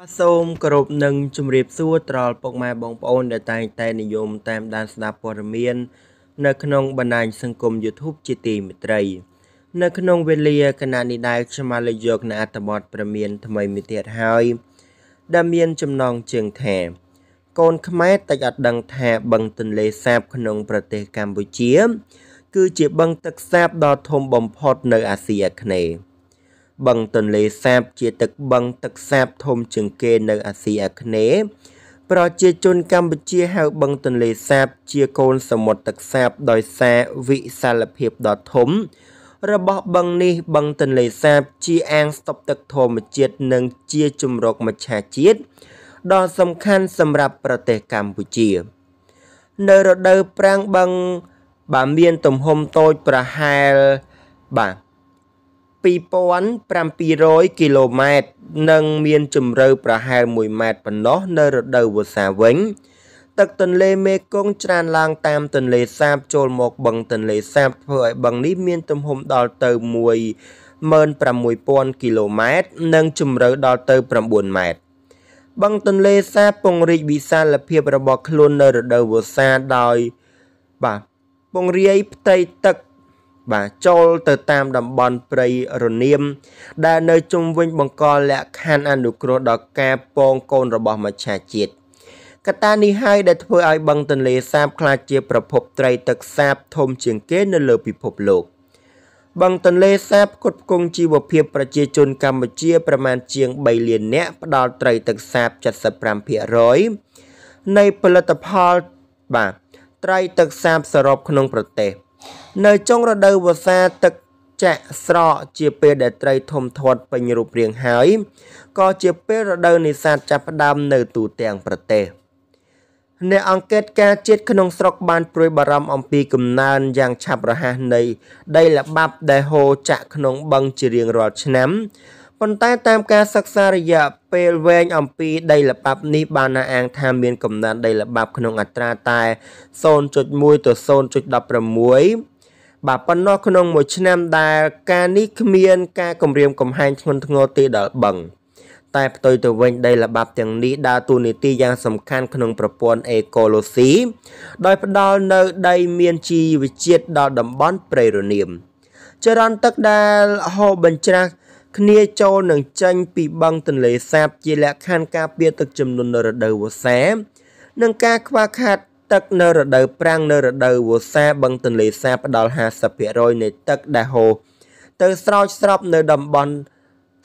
បាទសូមគោរពនឹងជម្រាបសួរត្រល់ពុកម៉ែបងប្អូនដែលតែងតែនិយមតាមដានស្ដាប់ព័ត៌មាន នៅក្នុងបណ្ដាញ សង្គម YouTube ជាទីមេត្រី នៅក្នុងវេលាគណៈនេះដែរខ្ញុំបានលើកយកនៅអត្ថបទព្រមានថ្មីមួយទៀតហើយដែលមានចំណងជើងថាកូនខ្មែរតិចអត់ដឹងថាបឹងទន្លេសាប ក្នុង ប្រទេសកម្ពុជា គឺជាបឹងទឹកសាបដ៏ធំបំផុត នៅ អាស៊ីអាគ្នេយ៍បឹងទន្លេសាបជាទឹកបឹងទឹកសាបធំជាងគេនៅអាស៊ីអាគ្នេយ៍ប្រជាជនកម្ពុជាហៅបឹងទន្លេសាបជាកូនសមុទ្រទឹកសាបដោយសារវិសាលភាពដ៏ធំ របស់បឹងនេះបឹងទន្លេសាបជាអាងស្តុកទឹកធម្មជាតិនិងជាជំរកមច្ឆជាតិដ៏សំខាន់សម្រាប់ប្រទេសកម្ពុជា នៅរដូវប្រាំងបឹងបើមានទំហំតូចប្រហែលបាទ2700គីឡូម៉ែត្រនិង មានជម្រៅប្រហែល1ម៉ែត្រប៉ុណ្ណោះនៅរដូវវស្សាវិញទឹកទន្លេ មេគង្គច្រានឡើងតាមទន្លេសាបចូលមកបឹងទន្លេសាប ធ្វើឲ្យបឹងនេះមានទំហំដល់ទៅ16000គីឡូម៉ែត្រនិងជម្រៅដល់ទៅ9ម៉ែត្របឹងទន្លេសាបពង្រីកវិសាលភាព របស់ខ្លួននៅរដូវវស្សាដោយបាទពង្រាយផ្ទៃទឹកបាទចូលទៅតាមតំបន់ព្រៃរនាមដែលនៅជុំវិញបង្កលក្ខខណ្ឌអនុគ្រោះដល់ការពងកូនរបស់មច្ឆជាតិកត្តានេះហើយដែលធ្វើឲ្យបឹងទន្លេសាបក្លាយជាប្រភពត្រីទឹកសាបធំជាងគេនៅលើពិភពលោកបឹងទន្លេសាបផ្គត់ផ្គង់ជីវភាពប្រជាជនកម្ពុជាប្រមាណជាង3លាននាក់ផ្ដល់ត្រីទឹកសាប75%នៃផលិតផលបាទត្រីទឹកសាបសរុបក្នុងប្រទេសនៅចុងរដូវវស្សាទឹកចាក់ស្រកជាពេលដែលត្រីធំធាត់ពេញរូបរាងហើយ ក៏ជាពេលរដូវនេសាទចាប់ផ្ដើមនៅទូទាំងប្រទេសអ្នកអង្កេត ការជាតិក្នុងស្រុកបានព្រួយបារម្ភអំពីកំណើនយ៉ាងឆាប់រហ័សនៃ ដីល្បាប់ដែលហូរចាក់ក្នុងបឹងជារៀងរាល់ឆ្នាំប៉ុន្តែតាមការសិក្សារយៈពេលវែងអំពីដីល្បាប់នេះបានណអាងថាមានកំណត់ដីល្បាប់ក្នុងអត្រាតែ0.1ទៅ0.16បាទប៉ុណ្ណោះក្នុងមួយឆ្នាំដែលការនេះគ្មានការគម្រាមកំហែងធ្ងន់ធ្ងរទេដល់បឹងតែផ្ទុយទៅវិញដីល្បាប់ទាំងនេះដើរតួនាទីយ៉ាងសំខាន់ក្នុងប្រព័ន្ធអេកូឡូស៊ីដោយផ្ដល់នៅដីមានជីវជាតិដល់តំបន់ព្រៃរនាមចរន្តទឹកដែលហូរបញ្ច្រាស់គ្នាចូលនឹងចេញពីបឹងទន្លេសាប ជាលក្ខខណ្ឌការពារទឹកចំនួននៅរដូវវស្សានិងការខ្វះខាតទឹក នៅរដូវប្រាំងនៅរដូវវស្សាបឹងទន្លេសាបផ្ដល់50%នៃ ទឹកដែលហូរទៅស្រោចស្រពនៅតំបន់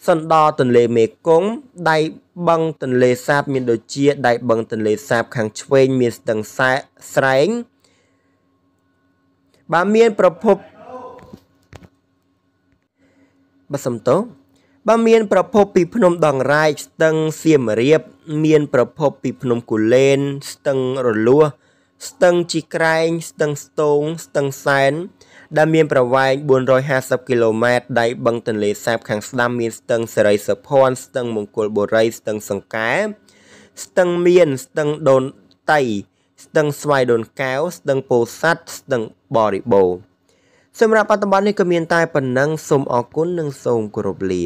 សណ្ដោទន្លេមេគង្គដៃបឹងទន្លេសាបមានដូចជាដៃបឹងទន្លេសាប ខាងឆ្វេងមានស្ទឹងសែស្រែងបាទមាន ប្រភពបើសំតោបើមានប្រភពពីភ្នំដងរាយស្ទឹងសៀមរាប មានប្រភពពីភ្នំគូលែនស្ទឹងរលួសស្ទឹងជីក្រែងស្ទឹងស្ទោងស្ទឹងសែនដែលមានប្រវែង450គីឡូម៉ែត្រដៃបឹងទន្លេសាបខាងស្ដាំមានស្ទឹងសេរីសុភ័ណ្ឌស្ទឹងមង្គលបុរីស្ទឹងសង្កែស្ទឹងមៀនស្ទឹងដូនតៃស្ទឹងស្វាយដូនកែវស្ទឹងពោធិ៍សាត់ស្ទឹងបរិបូរណ៍សម្រាប់បទបទនេះក៏មានតែប៉ុណ្ណឹងសូមអរគុណនិងសូមគោរពលា